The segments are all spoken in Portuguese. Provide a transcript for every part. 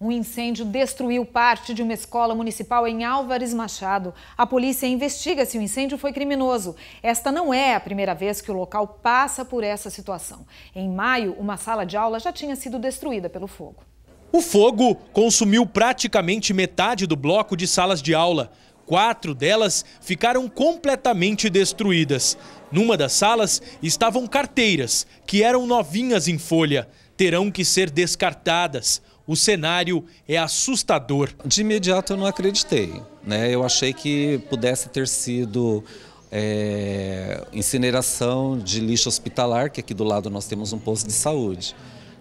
Um incêndio destruiu parte de uma escola municipal em Álvares Machado. A polícia investiga se o incêndio foi criminoso. Esta não é a primeira vez que o local passa por essa situação. Em maio, uma sala de aula já tinha sido destruída pelo fogo. O fogo consumiu praticamente metade do bloco de salas de aula. Quatro delas ficaram completamente destruídas. Numa das salas estavam carteiras, que eram novinhas em folha. Terão que ser descartadas o cenário é assustador. De imediato eu não acreditei. Né? Eu achei que pudesse ter sido é, incineração de lixo hospitalar, que aqui do lado nós temos um posto de saúde.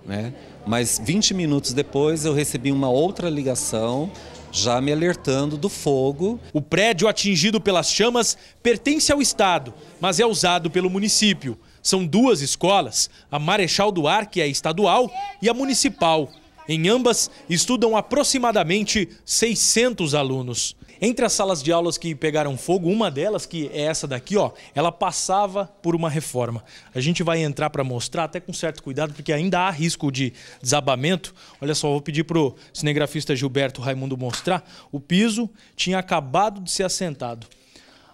Né? Mas 20 minutos depois eu recebi uma outra ligação já me alertando do fogo. O prédio atingido pelas chamas pertence ao Estado, mas é usado pelo município. São duas escolas, a Marechal do Ar, que é estadual, e a municipal. Em ambas, estudam aproximadamente 600 alunos. Entre as salas de aulas que pegaram fogo, uma delas, que é essa daqui, ó, ela passava por uma reforma. A gente vai entrar para mostrar, até com certo cuidado, porque ainda há risco de desabamento. Olha só, vou pedir para o cinegrafista Gilberto Raimundo mostrar. O piso tinha acabado de ser assentado.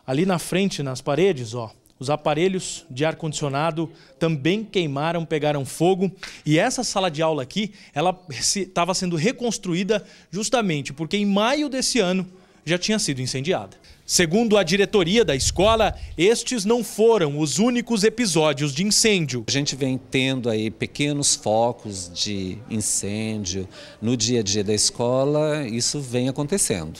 Ali na frente, nas paredes, ó, os aparelhos de ar-condicionado também queimaram, pegaram fogo. E essa sala de aula aqui, ela estava sendo reconstruída justamente porque em maio desse ano já tinha sido incendiada. Segundo a diretoria da escola, estes não foram os únicos episódios de incêndio. A gente vem tendo aí pequenos focos de incêndio no dia a dia da escola, isso vem acontecendo.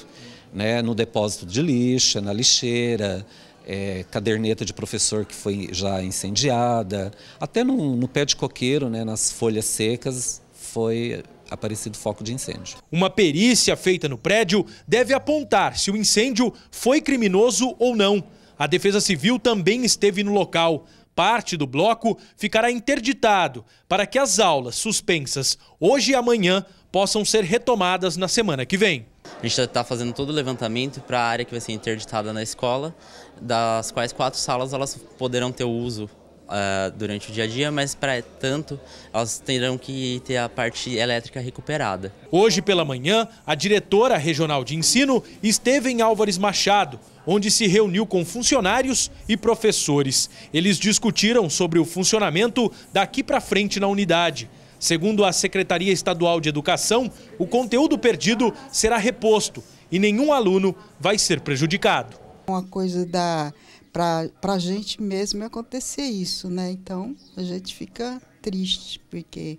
Né? No depósito de lixo, na lixeira, é, caderneta de professor que foi já incendiada, até no, no pé de coqueiro, né, nas folhas secas, foi aparecido foco de incêndio. Uma perícia feita no prédio deve apontar se o incêndio foi criminoso ou não. A Defesa Civil também esteve no local. Parte do bloco ficará interditado para que as aulas suspensas hoje e amanhã possam ser retomadas na semana que vem. A gente está tá fazendo todo o levantamento para a área que vai ser interditada na escola, das quais quatro salas elas poderão ter uso uh, durante o dia a dia, mas para tanto elas terão que ter a parte elétrica recuperada. Hoje pela manhã, a diretora regional de ensino esteve em Álvares Machado, onde se reuniu com funcionários e professores. Eles discutiram sobre o funcionamento daqui para frente na unidade. Segundo a Secretaria Estadual de Educação, o conteúdo perdido será reposto e nenhum aluno vai ser prejudicado. Uma coisa da para a gente mesmo é acontecer isso, né? Então a gente fica triste, porque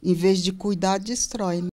em vez de cuidar, destrói. Né?